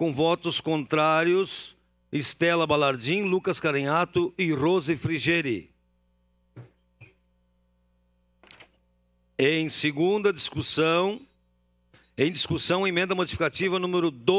Com votos contrários, Estela Balardim, Lucas Carinhato e Rose Frigeri. Em segunda discussão, em discussão, emenda modificativa número 2.